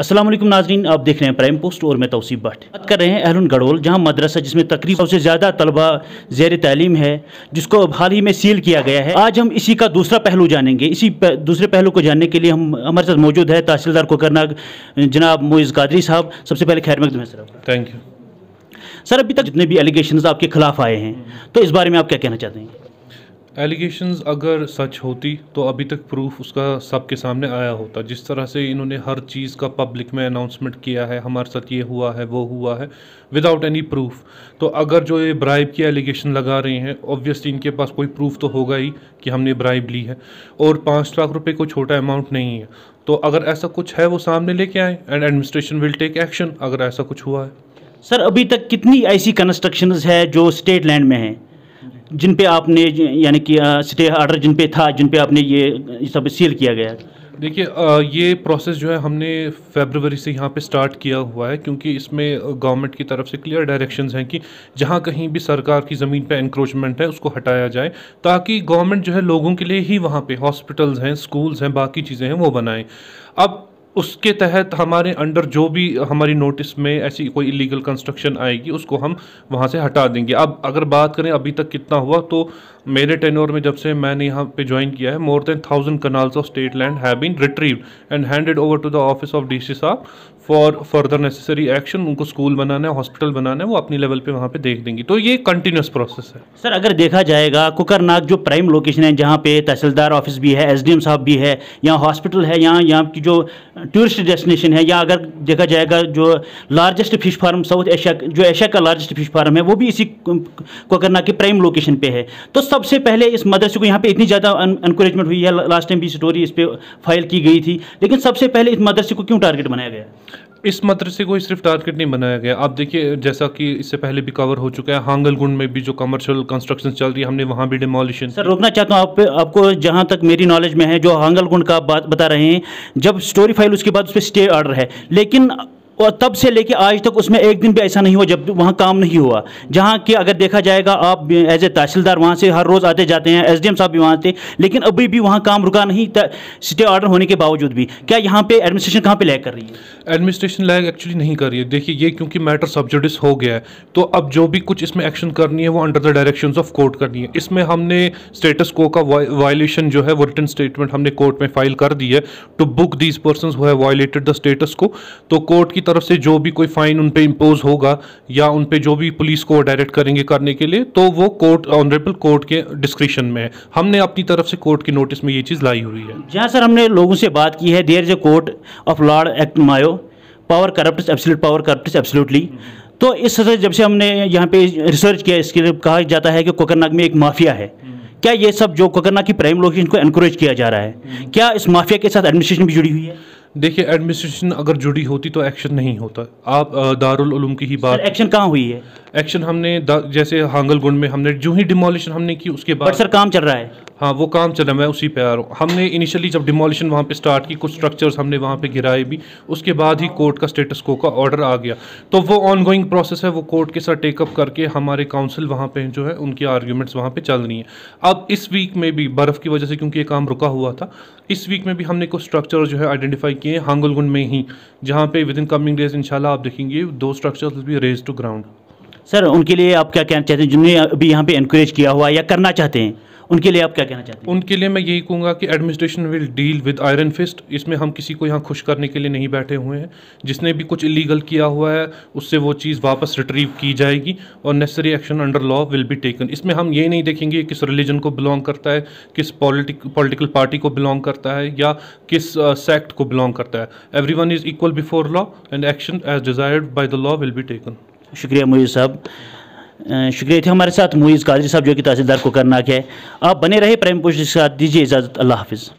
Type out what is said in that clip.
असलम नाजरीन आप देख रहे हैं प्राइम पोस्ट और मैं तोसीफ भट्ट बात कर रहे हैं अहरुन गढ़ोल जहां मदरसा जिसमें तकरीबन सबसे ज़्यादा तलबा ज़ैर तालीम है जिसको हाल ही में सील किया गया है आज हम इसी का दूसरा पहलू जानेंगे इसी पह, दूसरे पहलू को जानने के लिए हम हमारे साथ मौजूद है तहसीलदार कोकरनाग जनाब मोज कादरी साहब सबसे पहले खैर मकदम है सर थैंक यू सर अभी तक जितने भी एलिगेशन आपके खिलाफ आए हैं तो इस बारे में आप क्या कहना चाहते हैं एलिगेशंस अगर सच होती तो अभी तक प्रूफ उसका सबके सामने आया होता जिस तरह से इन्होंने हर चीज़ का पब्लिक में अनाउंसमेंट किया है हमारे साथ ये हुआ है वो हुआ है विदाउट एनी प्रूफ तो अगर जो ये ब्राइब की एलिगेशन लगा रहे हैं ऑब्वियसली इनके पास कोई प्रूफ तो होगा ही कि हमने ब्राइब ली है और पाँच लाख रुपये कोई छोटा अमाउंट नहीं है तो अगर ऐसा कुछ है वो सामने लेके आए and administration will take action अगर ऐसा कुछ हुआ है सर अभी तक कितनी ऐसी कंस्ट्रक्शन है जो स्टेट लैंड में हैं जिन पे आपने यानी कि स्टे आर्डर जिन पे था जिन पे आपने ये सब सील किया गया देखिए ये प्रोसेस जो है हमने फेबरवरी से यहाँ पे स्टार्ट किया हुआ है क्योंकि इसमें गवर्नमेंट की तरफ से क्लियर डायरेक्शंस हैं कि जहाँ कहीं भी सरकार की ज़मीन पे इंक्रोचमेंट है उसको हटाया जाए ताकि गवर्नमेंट जो है लोगों के लिए ही वहाँ पे हॉस्पिटल्स हैं स्कूल्स हैं बाकी चीज़ें हैं वो बनाएं अब उसके तहत हमारे अंडर जो भी हमारी नोटिस में ऐसी कोई इलीगल कंस्ट्रक्शन आएगी उसको हम वहाँ से हटा देंगे अब अगर बात करें अभी तक कितना हुआ तो मेरे टेनोर में जब से मैंने यहाँ पे ज्वाइन किया है more than thousand kanals of state land have been retrieve and handed over to the office of D C साहब फॉर फर्दर नेसेसरी एक्शन उनको स्कूल बनाना है हॉस्पिटल बनाना है वो अपनी लेवल पे वहाँ पे देख देंगी तो ये कंटिन्यूस प्रोसेस है सर अगर देखा जाएगा कुकरनाग जो प्राइम लोकेशन है जहाँ पे तहसीलदार ऑफिस भी है एस साहब भी है यहाँ हॉस्पिटल है यहाँ यहाँ की जो टूरिस्ट डेस्टिनेशन है या अगर देखा जाएगा जो largest fish farm South Asia जो एशिया का लार्जेस्ट फिश फार्म है वो भी इसी कोकरनाग के प्राइम लोकेशन पर है तो सबसे पहले इस मदरसे को यहाँ पे इतनी ज़्यादा इंकरेजमेंट हुई है लास्ट टाइम भी स्टोरी इस पर फाइल की गई थी लेकिन सबसे पहले इस मदरसे को क्यों टारगेट बनाया गया इस मदरसे को सिर्फ टारगेट नहीं बनाया गया आप देखिए जैसा कि इससे पहले भी कवर हो चुका है हांगलगुंड में भी जो कमर्शियल कंस्ट्रक्शन चल रही है हमने वहाँ भी डिमोलिशन सर रोकना चाहता हूँ आप, आपको जहाँ तक मेरी नॉलेज में है जो हांगलगुंड का आप बात बता रहे हैं जब स्टोरी फाइल उसके बाद उस पर स्टे ऑर्डर है लेकिन और तब से लेके आज तक उसमें एक दिन भी ऐसा नहीं हुआ जब वहाँ काम नहीं हुआ जहाँ कि अगर देखा जाएगा आप एज ए तहसीलदार वहाँ से हर रोज़ आते जाते हैं एस साहब भी वहाँ आते लेकिन अभी भी वहाँ काम रुका नहीं स्टे ऑर्डर होने के बावजूद भी क्या यहाँ पे एडमिनिस्ट्रेशन कहाँ पे लैग कर रही है एडमिनिस्ट्रेशन लैग एक्चुअली नहीं कर रही है देखिए ये क्योंकि मैटर सब्जुडिस हो गया है तो अब जो भी कुछ इसमें एक्शन करनी है वो under the direction of court करनी है इसमें हमने स्टेटस को का वायलेशन जो है वो रिटर्न स्टेटमेंट हमने कोर्ट में फाइल कर दी है to book these person who violated the status को तो कोर्ट की तरफ से जो भी कोई फाइन उन पर इम्पोज होगा या उन पर जो भी पुलिस को डायरेक्ट करेंगे करने के लिए तो वो कोर्ट ऑनरेबल कोर्ट के डिस्क्रिप्शन में है हमने अपनी तरफ से कोर्ट के नोटिस में ये चीज़ लाई हुई है जहाँ सर हमने लोगों से बात की है there is a quote of Lord act my power corrupt absolute power corrupt absolutely तो इस सर जब से हमने यहाँ पे रिसर्च किया इसके लिए कहा जाता है कि कोकरनाग में एक माफिया है क्या ये सब जो कोकरनाग की प्राइम लोकेशन को एनकरेज किया जा रहा है क्या इस माफिया के साथ एडमिनिस्ट्रेशन भी जुड़ी हुई है देखिए एडमिनिस्ट्रेशन अगर जुड़ी होती तो एक्शन नहीं होता आप दारुल उलूम की ही बात एक्शन कहाँ हुई है एक्शन हमने जैसे हांगलगुंड में हमने जो ही डिमोलिशन हमने की उसके बाद सर काम चल रहा है हाँ वो काम चला है मैं उसी पे आ रहा हूँ हमने इनिशियली जब डिमोलिशन वहाँ पे स्टार्ट की कुछ स्ट्रक्चर्स हमने वहाँ पे गिराए भी उसके बाद ही कोर्ट का स्टेटस को का ऑर्डर आ गया तो वो ऑनगोइंग प्रोसेस है वो कोर्ट के साथ टेकअप करके हमारे काउंसिल वहाँ पे जो है उनके आर्ग्यूमेंट्स वहाँ पे चल रही हैं अब इस वीक में भी बर्फ़ की वजह से क्योंकि ये काम रुका हुआ था इस वीक में भी हमने कुछ स्ट्रक्चर जो है आइडेंटिफाई किए हैं हांगुलगुंड में ही जहाँ पे विद इन कमिंग डेज इनशाला आप देखेंगे दो स्ट्रक्चर भी रेज टू ग्राउंड सर उनके लिए आप क्या कहना चाहते हैं जिन्होंने अभी यहाँ पे इनक्रेज किया हुआ या करना चाहते हैं उनके लिए आप क्या कहना चाहते हैं उनके लिए मैं यही कहूँगा कि administration will deal with iron fist इसमें हम किसी को यहाँ खुश करने के लिए नहीं बैठे हुए हैं जिसने भी कुछ इलीगल किया हुआ है उससे वो चीज़ वापस रिट्रीव की जाएगी और necessary action under law will be taken इसमें हम ये नहीं देखेंगे किस रिलीजन को बिलोंग करता है किस पॉलिटिक पॉलिटिकल पार्टी को बिलोंग करता है या किस सेक्ट को बिलोंग करता है every one is equal before law and action as desired by the law will be taken शुक्रिया मोदी साहब शुक्रिया थे हमारे साथ मुईज़ कादरी साहब जो कि तहसीलदार करना के आप बने रहे प्राइम पोस्ट के साथ दीजिए इजाज़त अल्लाह हाफिज़